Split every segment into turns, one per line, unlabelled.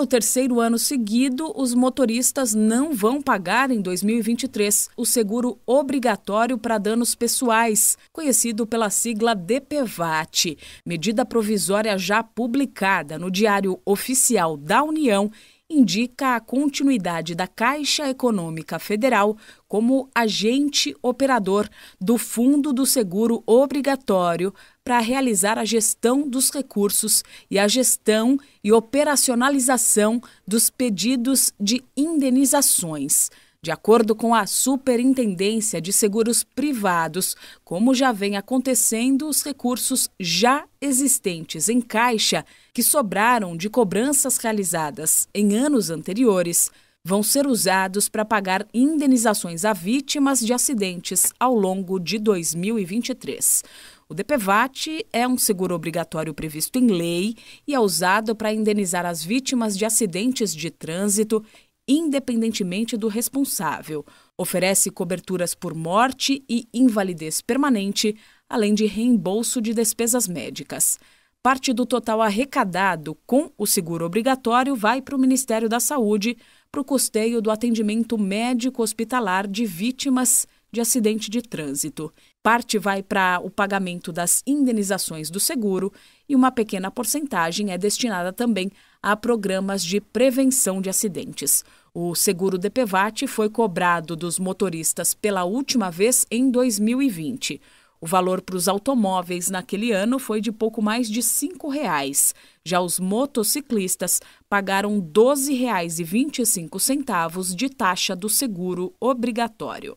Pelo terceiro ano seguido, os motoristas não vão pagar em 2023 o seguro obrigatório para danos pessoais, conhecido pela sigla DPVAT, medida provisória já publicada no Diário Oficial da União indica a continuidade da Caixa Econômica Federal como agente operador do Fundo do Seguro Obrigatório para realizar a gestão dos recursos e a gestão e operacionalização dos pedidos de indenizações. De acordo com a Superintendência de Seguros Privados, como já vem acontecendo, os recursos já existentes em caixa que sobraram de cobranças realizadas em anos anteriores vão ser usados para pagar indenizações a vítimas de acidentes ao longo de 2023. O DPVAT é um seguro obrigatório previsto em lei e é usado para indenizar as vítimas de acidentes de trânsito independentemente do responsável. Oferece coberturas por morte e invalidez permanente, além de reembolso de despesas médicas. Parte do total arrecadado com o seguro obrigatório vai para o Ministério da Saúde para o custeio do atendimento médico hospitalar de vítimas de acidente de trânsito. Parte vai para o pagamento das indenizações do seguro e uma pequena porcentagem é destinada também a programas de prevenção de acidentes. O seguro DPVAT foi cobrado dos motoristas pela última vez em 2020. O valor para os automóveis naquele ano foi de pouco mais de R$ 5,00. Já os motociclistas pagaram R$ 12,25 de taxa do seguro obrigatório.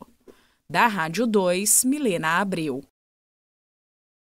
Da Rádio 2, Milena Abreu.